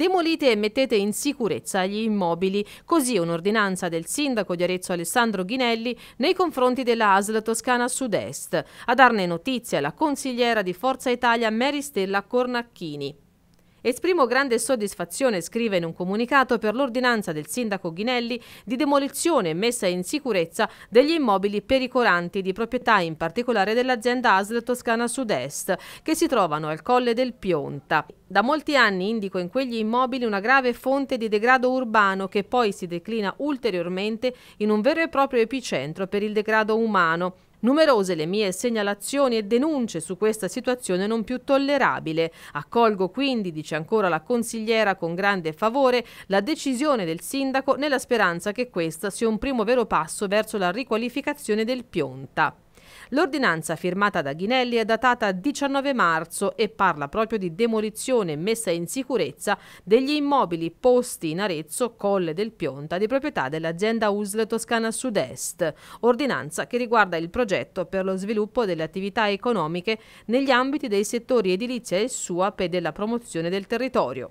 demolite e mettete in sicurezza gli immobili. Così un'ordinanza del sindaco di Arezzo Alessandro Ghinelli nei confronti della ASL Toscana Sud-Est. A darne notizia la consigliera di Forza Italia Mary Stella Cornacchini. Esprimo grande soddisfazione, scrive in un comunicato, per l'ordinanza del sindaco Ghinelli di demolizione e messa in sicurezza degli immobili pericolanti di proprietà in particolare dell'azienda ASL Toscana Sud-Est che si trovano al Colle del Pionta. Da molti anni indico in quegli immobili una grave fonte di degrado urbano che poi si declina ulteriormente in un vero e proprio epicentro per il degrado umano Numerose le mie segnalazioni e denunce su questa situazione non più tollerabile. Accolgo quindi, dice ancora la consigliera con grande favore, la decisione del sindaco nella speranza che questa sia un primo vero passo verso la riqualificazione del Pionta. L'ordinanza firmata da Ghinelli è datata 19 marzo e parla proprio di demolizione e messa in sicurezza degli immobili posti in Arezzo, Colle del Pionta, di proprietà dell'azienda USL Toscana Sud-Est, ordinanza che riguarda il progetto per lo sviluppo delle attività economiche negli ambiti dei settori edilizia e SUAP e della promozione del territorio.